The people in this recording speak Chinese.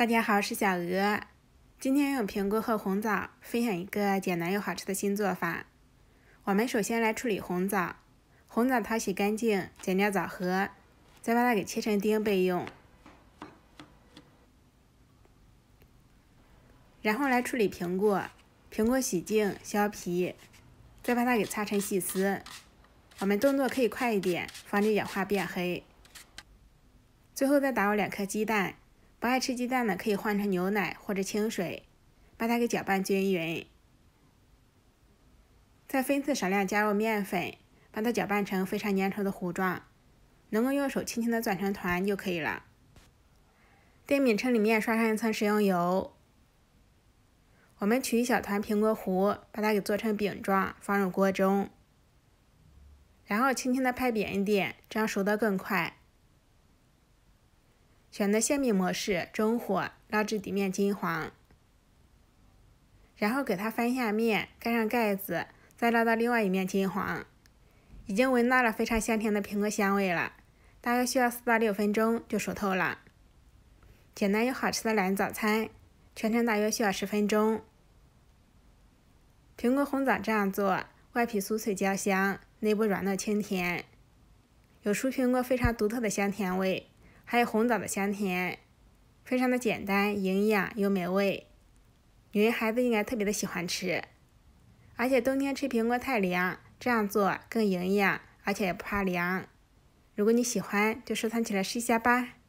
大家好，我是小鹅，今天用苹果和红枣分享一个简单又好吃的新做法。我们首先来处理红枣，红枣淘洗干净，剪掉枣核，再把它给切成丁备用。然后来处理苹果，苹果洗净削皮，再把它给擦成细丝。我们动作可以快一点，防止氧化变黑。最后再打我两颗鸡蛋。不爱吃鸡蛋的，可以换成牛奶或者清水，把它给搅拌均匀。再分次少量加入面粉，把它搅拌成非常粘稠的糊状，能够用手轻轻的攥成团就可以了。电饼铛里面刷上一层食用油，我们取一小团苹果糊，把它给做成饼状，放入锅中，然后轻轻的拍扁一点，这样熟的更快。选择下面模式，中火烙至底面金黄，然后给它翻下面，盖上盖子，再烙到另外一面金黄。已经闻到了非常香甜的苹果香味了。大约需要四到六分钟就熟透了。简单又好吃的懒人早餐，全程大约需要十分钟。苹果红枣这样做，外皮酥脆焦香，内部软糯清甜，有熟苹果非常独特的香甜味。还有红枣的香甜，非常的简单，营养又美味，女人孩子应该特别的喜欢吃。而且冬天吃苹果太凉，这样做更营养，而且也不怕凉。如果你喜欢，就收藏起来试一下吧。